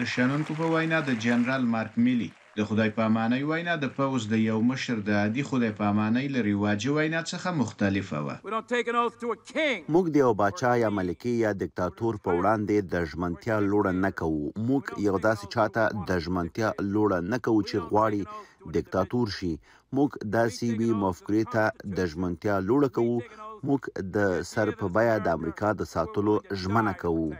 د شننکو په وینا د جنرال مارک میلی د خدای پامانۍ وینا د پوز د یو مشر د عادي خدای پامانۍ له ریواجی وینا څخه مختلفه وه موږ د یو باچا یا ملکی یا دیکتاتور په وړاندې د ژمنتیا لوړه نه کوو موږ یو داسې چاته د ژمنتیا لوړه نه کوو چې غواړي دیکتاتور شي موږ داسې وی مفکرې ته د ژمنتیا لوړه کوو موږ د سر په بیا د امریکا د ساتلو ژمنه کوو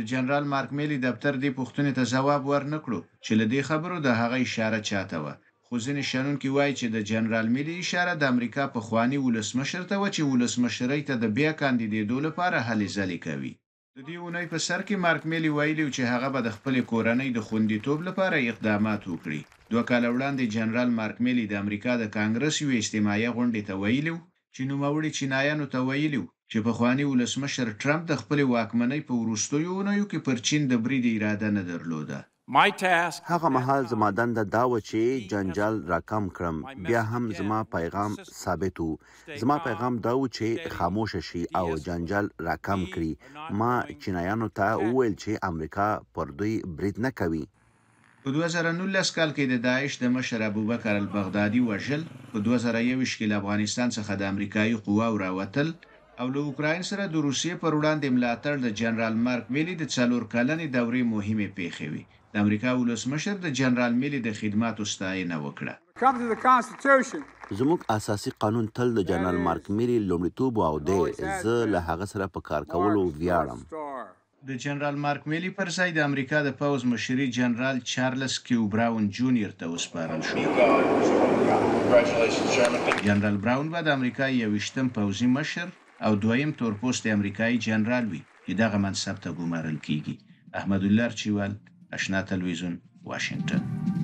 د جنرال مارک میلی دفتر دې پوښتنې ته ځواب ورنکړو چې له دې خبرو د هغه اشاره چاته و خو ځینې شنونکي وایي چې د جنرال میلی اشاره د امریکا پخوانی ولسمشر ته و چې ولسمشرۍ ته د بیا کاندیدېدو لپاره هلې ځلې کوي د دې اونۍ په سر کې مارک میلی ویلي چې هغه به د خپلې کورنۍ د خوندیتوب لپاره اقدامات وکړي دوه کاله وړاندې جنرال مارک میلی د امریکا د کانګرس یو اجتماعي غونډې ته ویلي چې نوموړي چینایانو ته ویلي وو چې پخواني ولسمشر ټرمپ د خپل واکمنۍ په وروستیو اونیو کې پر چین د برید اراده نه درلوده هغه مهال زما دنده دا و چې جنجال راکم کړم بیا هم زما پیغام ثابت وو زما پیغام دا و چې خاموش شي او جنجال راکم کړي ما چینایانو ته وویل چې امریکا پر دوی برید نه کوي په 2019 کال کې د داعش د مشر ابوبکر البغدادي وژل په 2021 کې له افغانستان څخه د امریکایي قواو راوتل او له اوکراین سره د روسیې پر وړاندې ملاتړ د جنرال مارک ویلی د څلور کلنې دورې مهمه پیښې وي د امریکا ولسمشر د جنرال میلی د خدماتو ستاینه وکړه زموږ اساسي قانون تل د جنرال مارک میلی لومړیتوب او دی زه له هغه سره په کار کولو ویاړم د جنرال مارک میلی پر ځای د امریکا د پوز مشري جنرال چارلز کیو براون جونیئر ته وسپارل شو جنرال براون به د امریکا یوشتم پوزي مشر او دویم تورپوست امریکایي جنرال وي چې دغه منصب ته ګمارل کیږي احمد الله چوال آشنا تلویزیون واشنگتن